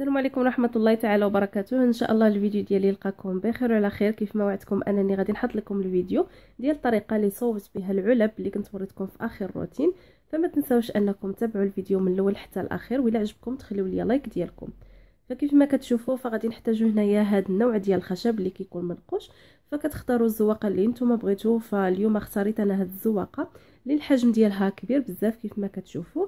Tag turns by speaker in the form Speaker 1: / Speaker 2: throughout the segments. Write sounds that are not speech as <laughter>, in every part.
Speaker 1: السلام عليكم ورحمه الله تعالى وبركاته ان شاء الله الفيديو ديالي يلقاكم بخير وعلى خير كيف ما وعدتكم انني غادي نحط لكم الفيديو ديال الطريقه اللي صوبت بها العلب اللي كنت وريتكم في اخر روتين فما تنساوش انكم تابعوا الفيديو من الاول حتى الاخير ولا عجبكم تخليو لي لايك ديالكم فكيف ما كتشوفوا فغادي نحتاجوا هنايا هذا النوع ديال الخشب اللي كيكون منقوش فكتختاروا الزواقه اللي نتوما بغيتو فاليوم اختاريت انا هاد الزواقه اللي الحجم ديالها كبير بزاف كيف ما كتشوفوا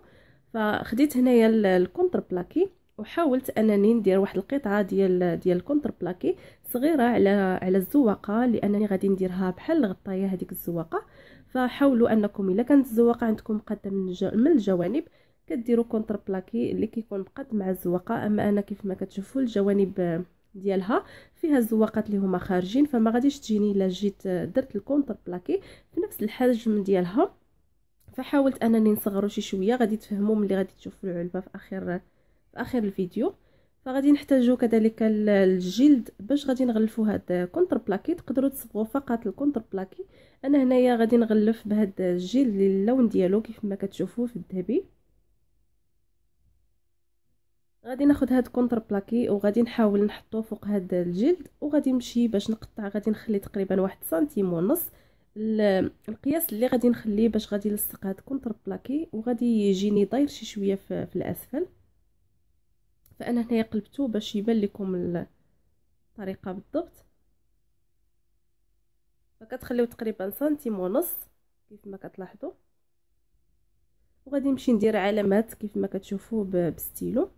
Speaker 1: فخديت هنايا الكونتر بلاكي وحاولت انني ندير واحد القطعه ديال ديال الكونتر بلاكي صغيره على على الزواقه لانني غادي نديرها بحال الغطايه هذيك الزواقه فحاولوا انكم الا كانت الزواقه عندكم قد من, من الجوانب كديروا كونتر بلاكي اللي كيكون مقد مع الزواقه اما انا كيف ما كتشوفوا الجوانب ديالها فيها الزواقات اللي هما خارجين فما غاديش تجيني الا جيت درت الكونتر بلاكي في نفس الحجم ديالها فحاولت انني نصغرو شي شويه غادي تفهموا ملي غادي تشوفوا العلبه في اخر في اخر الفيديو فغادي نحتاجو كذلك الجلد باش غادي نغلفو هاد كونتر بلاكي تقدروا تصبغوا فقط الكونتر بلاكي انا هنايا غادي نغلف بهاد الجلد اللي اللون ديالو كيف ما كتشوفوه في الذهبي غادي ناخد هاد كونتر بلاكي وغادي نحاول نحطو فوق هاد الجلد وغادي نمشي باش نقطع غادي نخلي تقريبا واحد سنتيم ونص القياس اللي غادي نخليه باش غادي نلصق هاد كونتر بلاكي وغادي يجيني داير شي شويه في الاسفل فانا هنايا قلبته باش يبان لكم الطريقه بالضبط فكتخليو تقريبا سنتيم ونص كيف ما كتلاحظوا وغادي نمشي ندير علامات كيف ما كتشوفوا بستيلو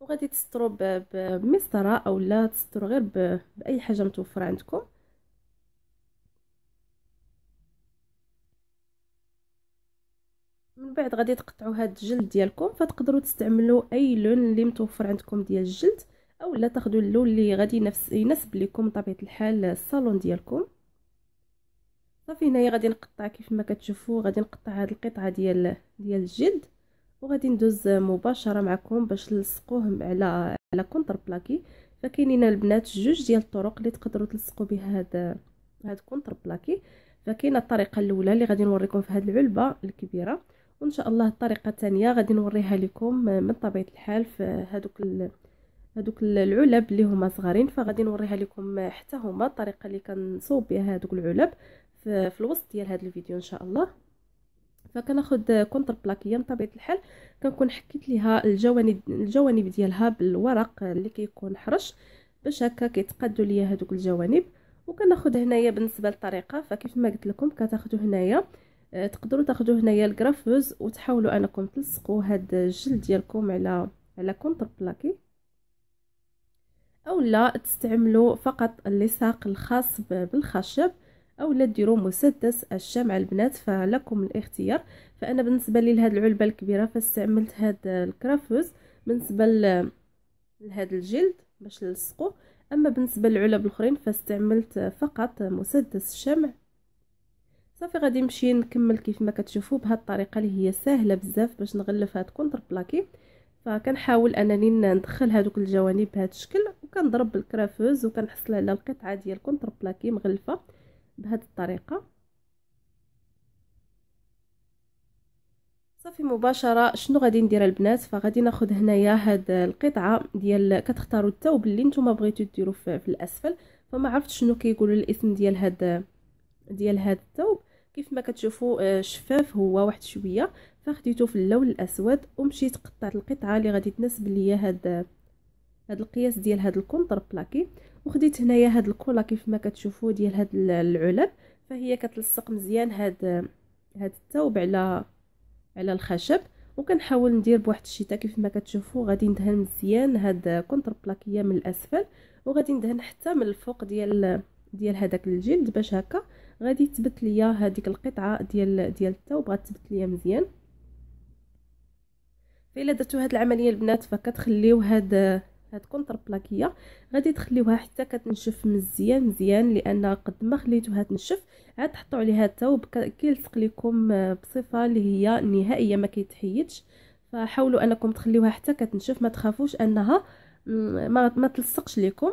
Speaker 1: وغادي تسترو بمسطره اولا تسترو غير باي حاجه متوفره عندكم بعد غادي تقطعوا هاد الجلد ديالكم فتقدروا تستعملوا اي لون اللي متوفر عندكم ديال الجلد او لا تاخذوا اللون اللي غادي نفس يناسب لكم طبيعه الحال الصالون ديالكم صافي هنايا غادي نقطع كيف ما كتشوفوا غادي نقطع هاد القطعه ديال ديال الجلد وغادي ندوز مباشره معكم باش نلصقوه على على كونتر بلاكي فكاينين البنات جوج ديال الطرق اللي تقدروا تلصقوا بها هاد هاد كونتر بلاكي فكاينه الطريقه الاولى اللي غادي نوريكم في هاد العلبه الكبيره وان شاء الله الطريقه الثانيه غادي نوريها لكم من طبيعه الحال في هذوك هذوك العلب اللي هما صغارين فغادي نوريها لكم حتى هما الطريقه اللي كنصوب بها هذوك العلب في, في الوسط ديال هذا الفيديو ان شاء الله فكناخذ كونتر بلاكيه من طبيعه الحال كنكون حكيت ليها الجوانب الجوانب ديالها بالورق اللي كيكون حرش باش هكا كيتقادوا ليا هذوك الجوانب وكناخذ هنايا بالنسبه للطريقه فكيف ما قلت لكم كتاخذوا هنايا آه، تقدروا تاخذوا هنايا الكرافوز وتحاولوا انكم تلصقوا هاد الجلد ديالكم على على كونتر بلاكي اولا تستعملوا فقط اللصاق الخاص بالخشب اولا ديروا مسدس الشمع البنات فلكم الاختيار فانا بالنسبه لي لهاد العلبه الكبيره فاستعملت هاد الكرافوز بالنسبه لهاد الجلد باش نلصقو اما بالنسبه للعلب الاخرين فاستعملت فقط مسدس الشمع صافي غادي نمشي نكمل كيف ما كتشوفوا بهذه الطريقه اللي هي سهله بزاف باش نغلف هاد كونتر بلاكي فكنحاول انني ندخل هادوك الجوانب بهذا الشكل وكنضرب بالكرافوز وكنحصل على القطعه ديال الكونتر بلاكي مغلفه بهذه الطريقه صافي مباشره شنو غادي ندير البنات فغادي ناخذ هنايا هاد القطعه ديال كتختاروا الثوب اللي نتوما بغيتو ديروه في الاسفل فما عرفت شنو كيقولوا الاسم ديال هاد ديال هاد الثوب كيف ما كتشوفوا آه، شفاف هو واحد شويه فخديته في اللون الاسود ومشيت قطعت القطعه اللي غادي تناسب ليا هاد هاد القياس ديال هاد الكونتر بلاكي وخديت هنايا هاد الكولا كيف ما كتشوفوا ديال هاد العلب فهي كتلصق مزيان هاد هاد الثوب على على الخشب وكنحاول ندير بواحد الشيته كيف ما كتشوفوا غادي ندهن مزيان هاد كونتر بلاكيه من الاسفل وغادي ندهن حتى من الفوق ديال ديال هذاك الجلد باش هكا غادي تثبت ليا هذيك القطعه ديال ديال الثوب غتثبت ليا مزيان فإلا درتو هاد العمليه البنات فكتخليو هاد هاد كونتر بلاكيه غادي تخليوها حتى كتنشف مزيان مزيان لان قد ما خليتوها تنشف عاد تحطوا عليها الثوب كيلصق لكم آه، بصفه اللي هي نهائيه ما كيتحيدش فحاولوا انكم تخليوها حتى كتنشف ما تخافوش انها ما, ما تلصقش لكم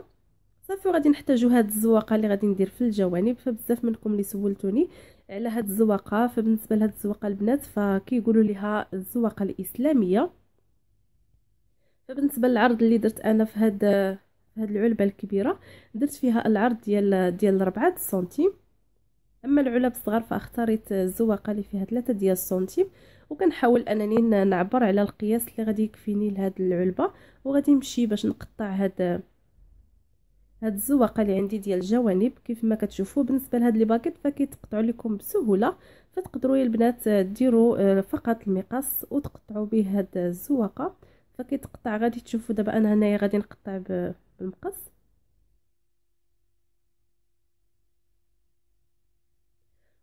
Speaker 1: صافي وغادي نحتاجو هاد الزواقه اللي غادي ندير في الجوانب فبزاف منكم اللي سولتوني على هاد الزواقه فبالنسبه لهاد الزواقه البنات فكيقولوا ليها الزواقه الاسلاميه فبالنسبه للعرض اللي درت انا في هاد في هاد العلبه الكبيره درت فيها العرض ديال ديال 4 سنتيم اما العلب الصغار فاختاريت الزواقه اللي فيها 3 ديال السنتيم وكنحاول انني نعبر على القياس اللي غادي يكفيني لهاد العلبه وغادي نمشي باش نقطع هاد هاد الزواقه اللي عندي ديال الجوانب كيف ما كتشوفوا بالنسبه لهاد لي باكيط فكيتقطعوا لكم بسهوله فتقدروا يا البنات ديروا آه، فقط المقص وتقطعوا به هاد الزواقه فكيتقطع غادي تشوفوا دابا انا هنايا غادي نقطع بالمقص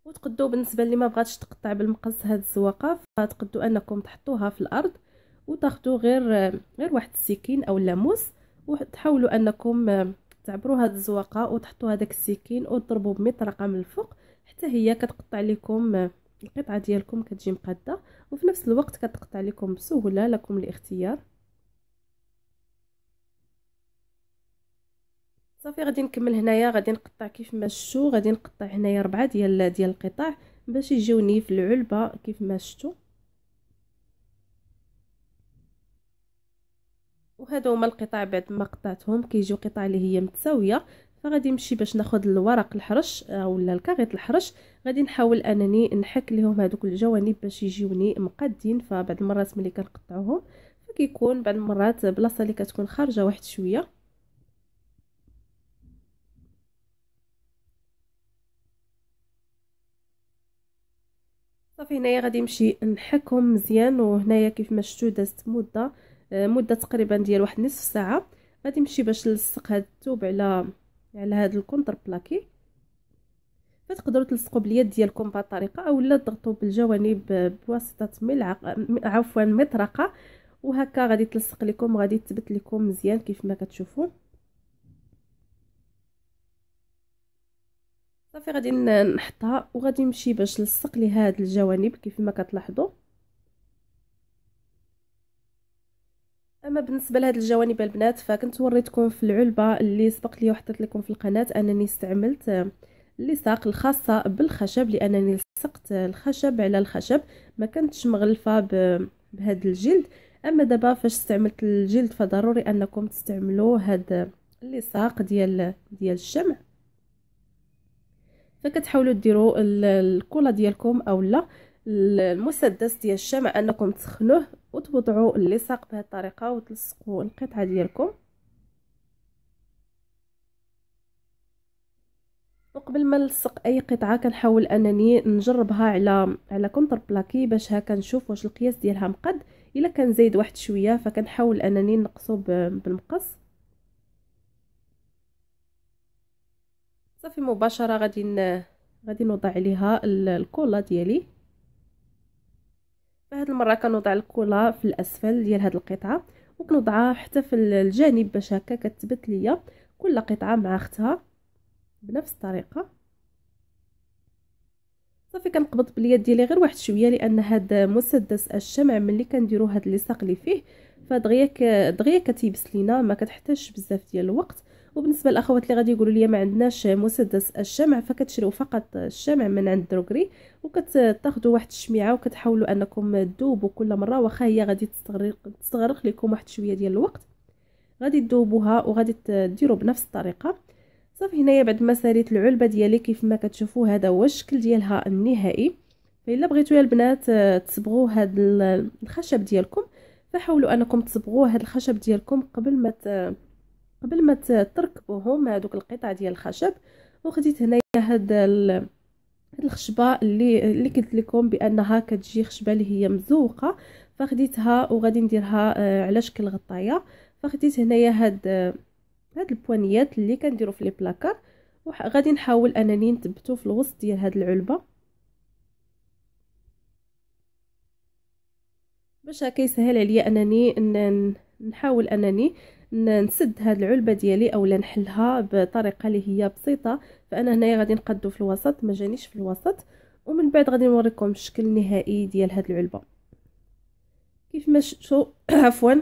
Speaker 1: وتقدوا بالنسبه اللي ما بغاتش تقطع بالمقص هاد الزواقه فتقدوا انكم تحطوها في الارض وتاخذوا غير آه، غير واحد السكين او لاموس وتحاولوا انكم آه، تعبروا هاد الزواقه وتحطوا هذاك السكين وتضربوا بمطرقه من الفوق حتى هي كتقطع لكم القطعه ديالكم كتجي مقاده وفي نفس الوقت كتقطع لكم بسهوله لكم الاختيار صافي غادي نكمل هنايا غادي نقطع كيف ما شفتوا غادي نقطع هنايا ربعه ديال ديال القطع باش يجيوني في العلبه كيف ما شفتوا وهذا هما القطع بعد ما قطعتهم كيجيو قطع اللي هي متساويه فغادي نمشي باش ناخذ الورق الحرش آه، ولا الكاغيط الحرش غادي نحاول انني نحك لهم هذوك الجوانب باش يجيوني مقادين فبعد المرات ملي كنقطعوهم فكيكون بعد المرات بلاصه اللي كتكون خارجه واحد شويه صافي هنايا غادي نمشي نحكهم مزيان وهنايا كيف ما شتو دازت مده آه، مده تقريبا ديال واحد نصف ساعه غادي نمشي باش نلصق هاد الثوب على على هاد الكونتر بلاكي فتقدروا تلصقوا باليد ديالكم بهذه الطريقه اولا تضغطوا بالجوانب بواسطه ملعقه عفوا مطرقه وهكا غادي تلصق لكم غادي تثبت لكم مزيان كيف ما كتشوفوا صافي غادي نحطها وغادي نمشي باش نلصق لي هاد الجوانب كيف ما كتلاحظوا اما بالنسبه لهاد الجوانب البنات فكنت وريتكم في العلبه اللي سبق لي وحطيت لكم في القناه انني استعملت اللصاق الخاصه بالخشب لانني لصقت الخشب على الخشب ما كنتش مغلفه بهذا الجلد اما دابا فاش استعملت الجلد فضروري انكم تستعملوا هاد اللصاق ديال ديال الشمع فكتحاولوا ديروا الكولا ديالكم اولا المسدس ديال الشمع انكم تسخنوه وتوضعوا اللصق بهذه الطريقه وتلصقوا القطعه ديالكم وقبل ما نلصق اي قطعه كنحاول انني نجربها على على كونتر بلاكي باش هكا نشوف واش القياس ديالها مقد الا كان زايد واحد شويه فكنحاول انني نقصو بالمقص صافي مباشره غادي غادي نوضع عليها الكولا ديالي فهاد المره كنوضع الكولا في الاسفل ديال هاد القطعه وكنوضعها حتى في الجانب باش هكا كتبت ليا كل قطعه مع اختها بنفس الطريقه صافي كنقبض باليد ديالي غير واحد شويه لان هاد مسدس الشمع ملي كنديرو هاد اللصاق اللي فيه فدغيا دغيا كتيبس لينا ما كتحتاجش بزاف ديال الوقت وبالنسبه للاخوات اللي غادي يقولوا لي ما عندناش مسدس الشمع فكتشريو فقط الشمع من عند دروغري وكتاخذوا واحد الشميعه وكتحاولوا انكم تذوبوا كل مره واخا هي غادي تستغرق تستغرق لكم واحد شويه ديال الوقت غادي تذوبوها وغادي ديروا بنفس الطريقه صافي هنايا بعد ما ساليت العلبه ديالي كيف ما كتشوفوا هذا هو الشكل ديالها النهائي فإلا بغيتو يا البنات تصبغوا هاد الخشب ديالكم فحاولوا انكم تصبغوا هاد الخشب ديالكم قبل ما قبل ما تركبوهم هذوك القطع ديال الخشب وخديت هنايا هاد ال... هاد الخشبه اللي اللي قلت لكم بانها كتجي خشبه اللي هي مزوقه فخديتها وغادي نديرها آه، على شكل غطايه فخديت هنايا هاد آه، هاد البوانيات اللي كنديرو في لي بلاكار وغادي نحاول انني نثبتو في الوسط ديال هاد العلبه باش هكا يسهل عليا انني نحاول انني نسد هاد العلبه ديالي اولا نحلها بطريقه اللي هي بسيطه فانا هنايا غادي نقادو في الوسط ما جانيش في الوسط ومن بعد غادي نوريكم الشكل النهائي ديال هاد العلبه كيف ما شفتوا <coughs> عفوا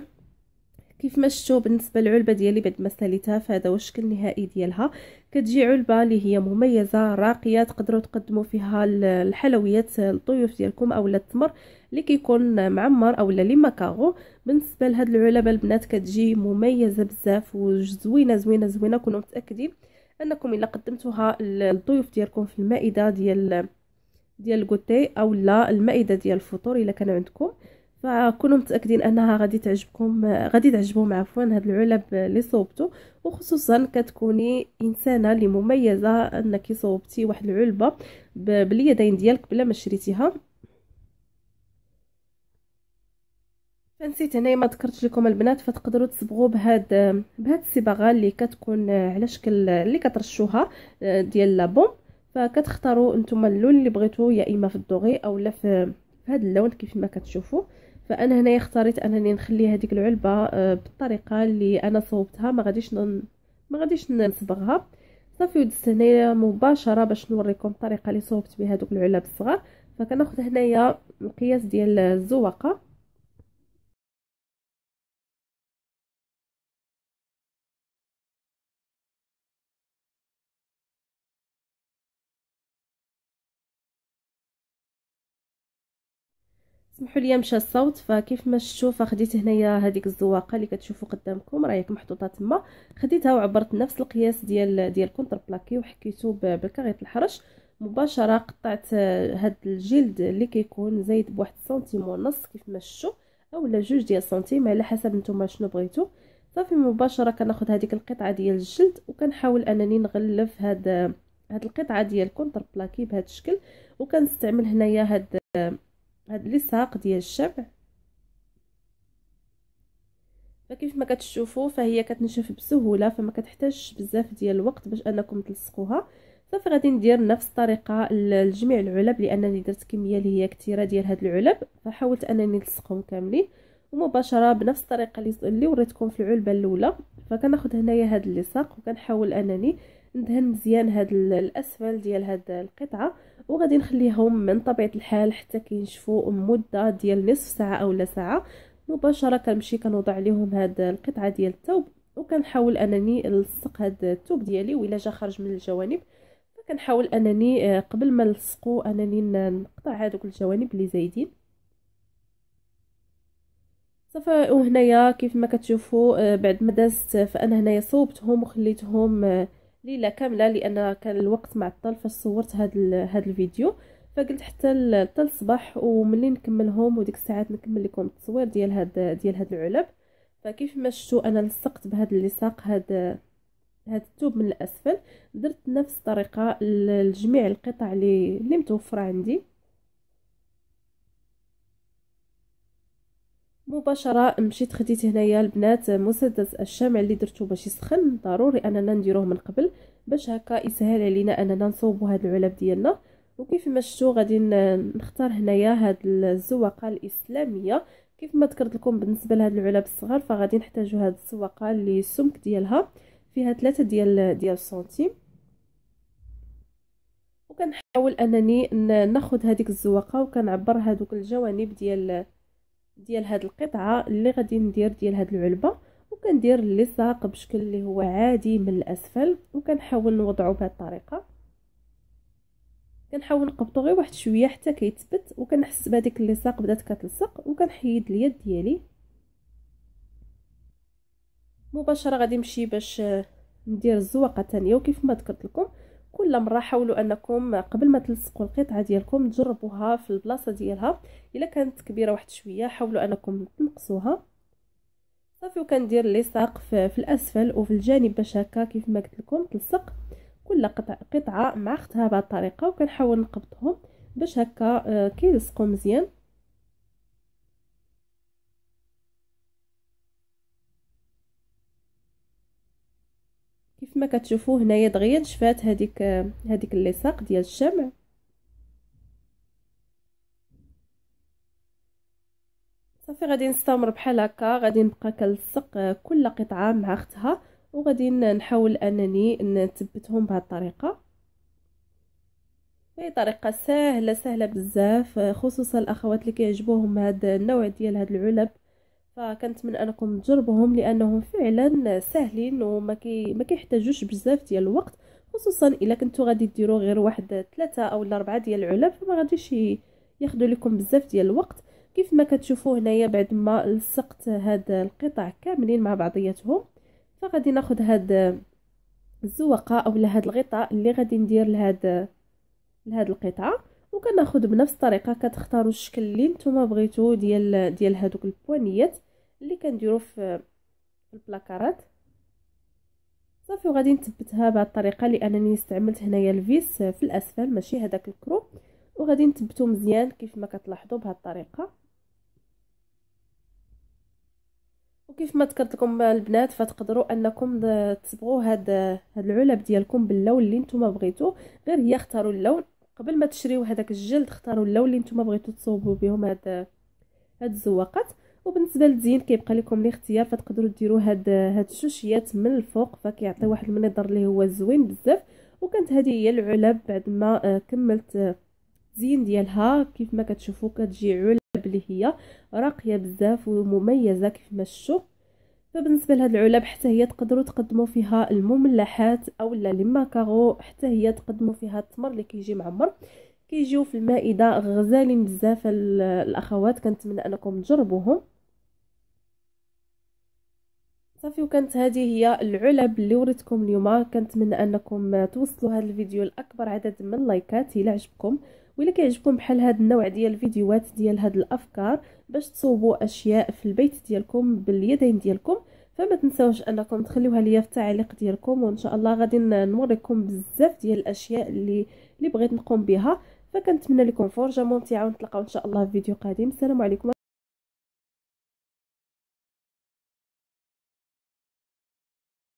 Speaker 1: كيف ما شفتوا بالنسبه للعلبه ديالي بعد ما ساليتها فهذا هو الشكل النهائي ديالها كتجي علبه اللي هي مميزه راقيه تقدروا تقدموا فيها الحلويات الضيوف ديالكم اولا التمر اللي كيكون معمر اولا لي ماكارو بالنسبه لهاد العلبه البنات كتجي مميزه بزاف وزوينه زوينه زوينه كونوا متاكدين انكم الا قدمتوها للضيوف ديالكم في المائده ديال ديال الكوتي اولا المائده ديال الفطور الا كان عندكم فكونوا متاكدين انها غادي تعجبكم غادي تعجبهم عفوا هاد العلب اللي صوبتو وخصوصا كتكوني انسانه اللي مميزه انك صوبتي واحد العلبه باليدين ديالك بلا ما شريتيها نسيت هنايا ما ذكرت لكم البنات فتقدروا تصبغوا بهاد بهاد الصباغه اللي كتكون على شكل اللي كترشوها آه، ديال لابوم فكتختاروا نتوما اللون اللي بغيتوا يا اما في الدوغي اولا في هذا اللون كيف ما كتشوفوا فانا هنايا اختاريت انني نخلي هذيك العلبه آه، بالطريقه اللي انا صوبتها ما غاديش نن... ما غاديش نصبغها صافي ودزت هنايا مباشره باش نوريكم الطريقه اللي صوبت بها دوك العلب الصغار فكناخذ هنايا القياس ديال الزواقه سمحوا لي مشى الصوت فكيف ما شفتوا فخديت هنايا هذيك الزواقه اللي كتشوفوا قدامكم راهي محطوطه تما خديتها وعبرت نفس القياس ديال ديال الكونتر بلاكي وحكيته بالكاغيط الحرش مباشره قطعت آه، هاد الجلد اللي كيكون زايد بواحد سنتيم ونص كيف ما شفتوا اولا جوج ديال سنتيم على حسب نتوما شنو بغيتو صافي مباشره كناخذ هذيك القطعه ديال الجلد وكنحاول انني نغلف هاد هاد القطعه ديال الكونتر بلاكي بهذا الشكل وكنستعمل هنايا هاد هاد ساق ديال الشبع فكيف ما كتشوفوا فهي كتنشف بسهوله فما كتحتاجش بزاف ديال الوقت باش انكم تلصقوها صافي غادي ندير نفس الطريقه لجميع العلب لانني درت كميه اللي هي كثيره ديال هاد العلب فحاولت انني نلصقهم كاملين ومباشره بنفس الطريقه اللي وريتكم في العلبه الاولى فكناخذ هنايا هاد اللصاق وكنحاول انني ندهن مزيان هاد الاسفل ديال هاد القطعه وغادي نخليهم من طبيعه الحال حتى كينشفوا مده ديال نصف ساعه اولا ساعه مباشره كنمشي كنوضع عليهم هاد القطعه ديال الثوب وكنحاول انني نلصق هاد الثوب ديالي ولا جا خرج من الجوانب فكنحاول انني آه، قبل ما نلصقو انني نقطع هادوك الجوانب اللي زايدين صافي وهنايا كيف ما كتشوفوا آه، بعد ما دازت فانا هنايا صوبتهم وخليتهم آه، ليله كامله لان كان الوقت معطل فاش صورت هذا هذا الفيديو فقلت حتى حتى الصباح وملي نكملهم وديك الساعات نكمل لكم التصوير ديال هاد ديال هاد العلب فكيف ما شفتوا انا لصقت بهاد اللصاق هاد هاد الثوب من الاسفل درت نفس الطريقه لجميع القطع اللي اللي متوفره عندي مباشره مشيت خديت هنايا البنات مسدس الشمع اللي درتو باش يسخن ضروري اننا نديروه من قبل باش هكا يسهل علينا اننا نصوبوا هاد العلب ديالنا وكيف ما شفتوا غادي نختار هنايا هاد الزواقه الاسلاميه كيف ما ذكرت لكم بالنسبه لهاد العلب الصغار فغادي نحتاجوا هاد الزواقه اللي السمك ديالها فيها ثلاثة ديال ديال سنتيم وكنحاول انني ناخذ هذيك الزواقه وكنعبر هذوك الجوانب ديال ديال هاد القطعه اللي غادي ندير ديال هاد العلبه وكندير اللصاق بشكل اللي هو عادي من الاسفل وكنحاول نوضعه بهاد الطريقه كنحاول نقبطو غير واحد شويه حتى كيتثبت وكنحس بهاديك اللصاق بدات كتلصق وكنحيد اليد ديالي مباشره غادي نمشي باش ندير الزواقه الثانيه وكيف ما ذكرت لكم كل مره حاولوا انكم قبل ما تلصقوا القطعه ديالكم تجربوها في البلاصه ديالها الا كانت كبيره واحد شويه حاولوا انكم تنقصوها صافي وكندير اللصاق في الاسفل وفي الجانب باش هكا كيف ما قلت لكم تلصق كل قطع قطعه مع اختها بهذه الطريقه وكنحاول نقبضهم باش هكا آه، كيلصقوا مزيان كما كتشوفوا هنايا دغيا نشفات هذيك هذيك اللصاق ديال الشمع صافي غادي نستمر بحال هكا غادي نبقى كنلصق آه، كل قطعه مع اختها وغادي نحاول انني نثبتهم بهذه الطريقه هي طريقه سهله سهله بزاف آه، خصوصا الاخوات اللي كيعجبوهم هذا النوع ديال هاد العلب فكنتمنى انكم تجربوهم لانهم فعلا ساهلين وما كي ما كيحتاجوش بزاف ديال الوقت خصوصا الا كنتو غادي ديروا غير واحد ثلاثة او اربعة ديال العلب فما غاديش ياخذوا لكم بزاف ديال الوقت كيف ما كتشوفوا هنايا بعد ما لصقت هاد القطع كاملين مع بعضياتهم فغادي ناخذ هاد الزوقه اولا هاد الغطاء اللي غادي ندير لهاد لهاد القطعه وكناخذ بنفس الطريقه كتختاروا الشكل اللي نتوما بغيتو ديال ديال هذوك البوانيات اللي كنديرو في البلاكارات صافي وغادي نثبتها بهذه الطريقه لانني استعملت هنايا الفيس في الاسفل ماشي هذاك الكرو وغادي نثبتو مزيان كيف ما كتلاحظوا بهذه الطريقه وكيف ما ذكرت لكم البنات فتقدروا انكم تصبغوا هذا العلب ديالكم باللون اللي نتوما بغيتوه غير هي اختاروا اللون قبل ما تشريو هذاك الجلد اختاروا اللون اللي نتوما بغيتو تصوبوا بهم هاد هاد الزواقات وبالنسبه للزين كيبقى لكم الاختيار فتقدروا ديروا هاد هاد الشوشيات من الفوق فكيعطي واحد المنظر اللي هو زوين بزاف وكانت هذه هي العلب بعد ما آه، كملت زين آه، ديالها كيف ما كتشوفوا كتجي علب اللي هي راقيه بزاف ومميزه كيف ما شفتوا فبالنسبه لهاد العلب حتى هي تقدروا تقدموا فيها المملحات اولا لي حتى هي تقدموا فيها التمر اللي كيجي معمر كيجيو في المائده غزالين بزاف الاخوات كنتمنى انكم تجربوهم صافي وكانت هذه هي العلب اللي وريتكم اليوم كنتمنى انكم توصلوا هذا الفيديو لاكبر عدد من اللايكات الى عجبكم وإلا كيعجبكم بحال هاد النوع ديال الفيديوهات ديال هاد الافكار باش تصوبوا اشياء في البيت ديالكم باليدين ديالكم فما تنساوش انكم تخليوها ليا في التعليق ديالكم وان شاء الله غادي نوريكم بزاف ديال الاشياء اللي اللي بغيت نقوم بها فكنتمنى لكم فرجه ممتعه ونتلاقاو ان شاء الله في فيديو قادم السلام عليكم